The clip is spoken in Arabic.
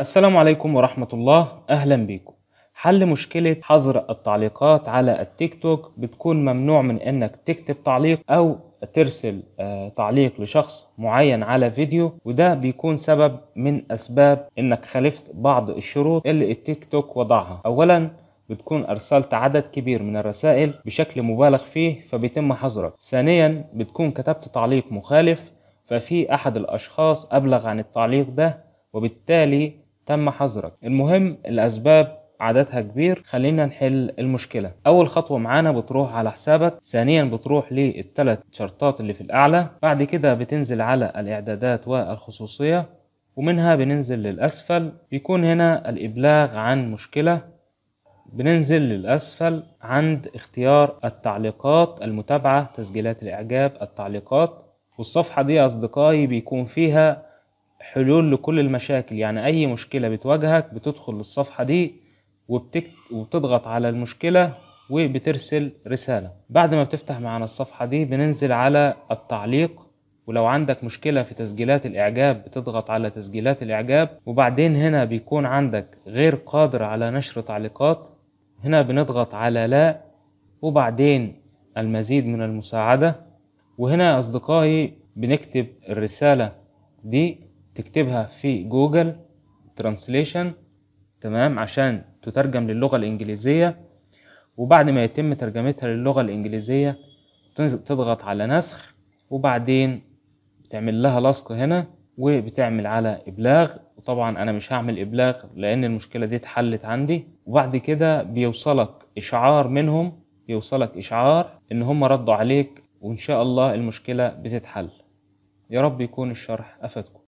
السلام عليكم ورحمة الله أهلا بيكم حل مشكلة حظر التعليقات على التيك توك بتكون ممنوع من انك تكتب تعليق او ترسل آه، تعليق لشخص معين على فيديو وده بيكون سبب من اسباب انك خالفت بعض الشروط اللي التيك توك وضعها اولا بتكون أرسلت عدد كبير من الرسائل بشكل مبالغ فيه فبيتم حظرك ثانيا بتكون كتبت تعليق مخالف ففي أحد الأشخاص أبلغ عن التعليق ده وبالتالي تم حظرك المهم الأسباب عددها كبير خلينا نحل المشكله اول خطوه معانا بتروح على حسابك ثانيا بتروح للثلاث شرطات اللي في الاعلى بعد كده بتنزل على الاعدادات والخصوصيه ومنها بننزل للاسفل يكون هنا الابلاغ عن مشكله بننزل للاسفل عند اختيار التعليقات المتابعه تسجيلات الاعجاب التعليقات والصفحه دي اصدقائي بيكون فيها حلول لكل المشاكل يعني اي مشكله بتواجهك بتدخل للصفحه دي وبتكت وبتضغط على المشكله وبترسل رساله بعد ما بتفتح معانا الصفحه دي بننزل على التعليق ولو عندك مشكله في تسجيلات الاعجاب بتضغط على تسجيلات الاعجاب وبعدين هنا بيكون عندك غير قادر على نشر تعليقات هنا بنضغط على لا وبعدين المزيد من المساعده وهنا يا اصدقائي بنكتب الرساله دي تكتبها في جوجل ترانسليشن تمام عشان تترجم للغة الإنجليزية وبعد ما يتم ترجمتها للغة الإنجليزية تضغط على نسخ وبعدين بتعمل لها لصق هنا وبتعمل على إبلاغ وطبعا أنا مش هعمل إبلاغ لأن المشكلة دي اتحلت عندي وبعد كده بيوصلك إشعار منهم بيوصلك إشعار إن هم ردوا عليك وإن شاء الله المشكلة بتتحل يا رب يكون الشرح أفادكم